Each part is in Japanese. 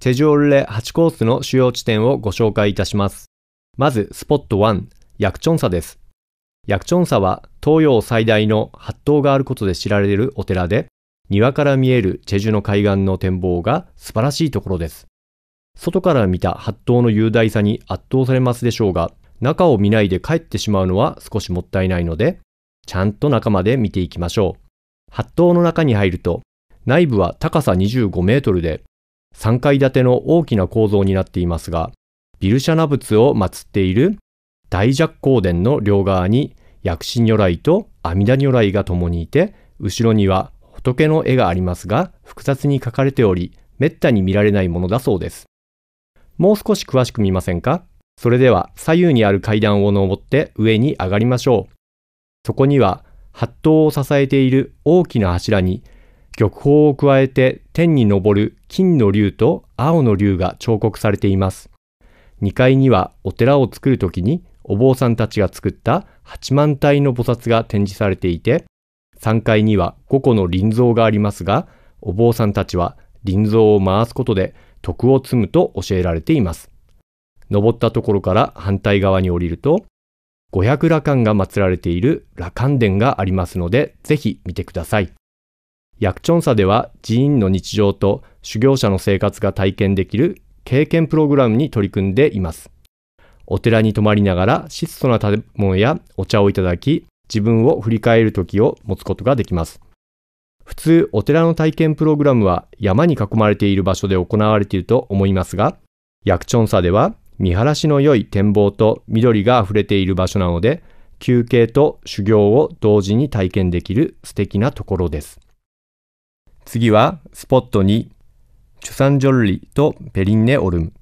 チェジュオルレ8コースの主要地点をご紹介いたします。まず、スポット1、ヤクチョンサです。ヤクチョンサは東洋最大の八島があることで知られるお寺で、庭から見えるチェジュの海岸の展望が素晴らしいところです。外から見た八島の雄大さに圧倒されますでしょうが、中を見ないで帰ってしまうのは少しもったいないので、ちゃんと中まで見ていきましょう。八島の中に入ると、内部は高さ25メートルで、3階建ての大きな構造になっていますが、ビルシャナ仏を祀っている大寂光殿の両側に薬師如来と阿弥陀如来が共にいて、後ろには仏の絵がありますが、複雑に描かれており、滅多に見られないものだそうです。もう少し詳しく見ませんかそれでは左右にある階段を登って上に上がりましょう。そこには、八頭を支えている大きな柱に玉宝を加えて天に昇る金の竜と青の竜が彫刻されています。2階にはお寺を作るときにお坊さんたちが作った八万体の菩薩が展示されていて、3階には5個の林像がありますが、お坊さんたちは林像を回すことで徳を積むと教えられています。登ったところから反対側に降りると、500羅漢が祀られている羅漢殿がありますので、ぜひ見てください。ヤクチョンサでは寺院の日常と修行者の生活が体験できる経験プログラムに取り組んでいます。お寺に泊まりながら質素な食べ物やお茶をいただき、自分を振り返る時を持つことができます。普通、お寺の体験プログラムは山に囲まれている場所で行われていると思いますが、ヤクチョンサでは見晴らしの良い展望と緑が溢れている場所なので、休憩と修行を同時に体験できる素敵なところです。次はスポット2、チュサンジョルリとペリンネオルム。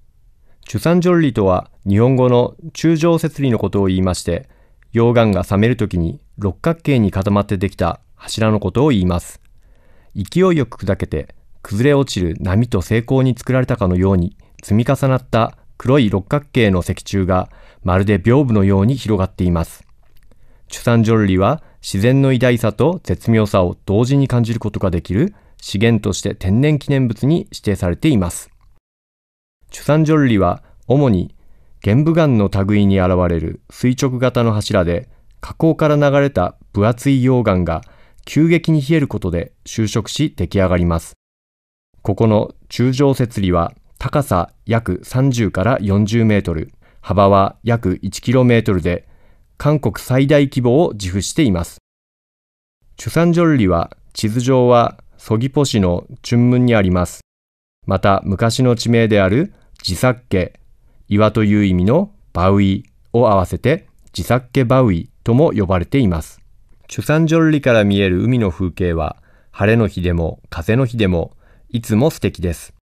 チュサンジョルリとは日本語の中上節理のことを言いまして、溶岩が冷めるときに六角形に固まってできた柱のことを言います。勢いよく砕けて崩れ落ちる波と精巧に作られたかのように積み重なった黒い六角形の石柱がまるで屏風のように広がっています。チュサンジョルリは自然の偉大さと絶妙さを同時に感じることができる資源として天然記念物に指定されています。チュサンジョルリは主に玄武岩の類に現れる垂直型の柱で、河口から流れた分厚い溶岩が急激に冷えることで収縮し出来上がります。ここの中上節理は高さ約30から40メートル、幅は約1キロメートルで、韓国最大規模を自負しています。チュサンジョルリは地図上はソギポ市のチュンムンにあります。また、昔の地名である自作家、岩という意味のバウイを合わせて自作家バウイとも呼ばれています。チュサンジョルリから見える海の風景は、晴れの日でも風の日でも、いつも素敵です。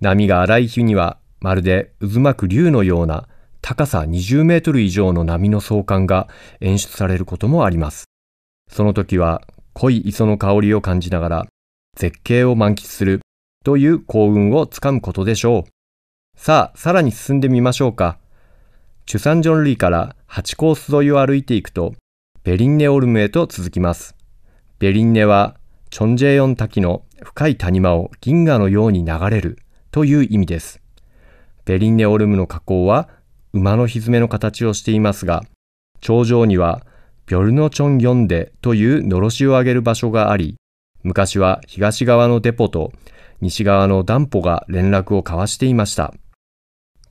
波が荒い日には、まるで渦巻く竜のような高さ20メートル以上の波の相関が演出されることもあります。その時は濃い磯の香りを感じながら絶景を満喫するという幸運をつかむことでしょう。さあ、さらに進んでみましょうか。チュサンジョンリーから8コース沿いを歩いていくと、ベリンネオルムへと続きます。ベリンネは、チョンジェヨン滝の深い谷間を銀河のように流れるという意味です。ベリンネオルムの河口は馬のひめの形をしていますが、頂上にはビョルノチョンヨンデというのろしを上げる場所があり、昔は東側のデポと西側のダンポが連絡を交わしていました。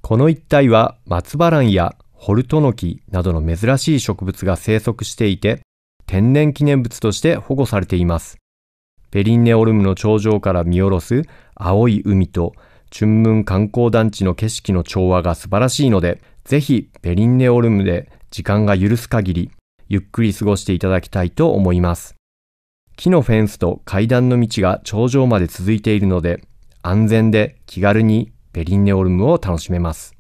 この一帯は松葉蘭やホルトノキなどの珍しい植物が生息していて、天然記念物として保護されています。ペリンネオルムの頂上から見下ろす青い海とチュンムン観光団地の景色の調和が素晴らしいので、ぜひペリンネオルムで時間が許す限りゆっくり過ごしていただきたいと思います。木のフェンスと階段の道が頂上まで続いているので、安全で気軽にペリンネオルムを楽しめます。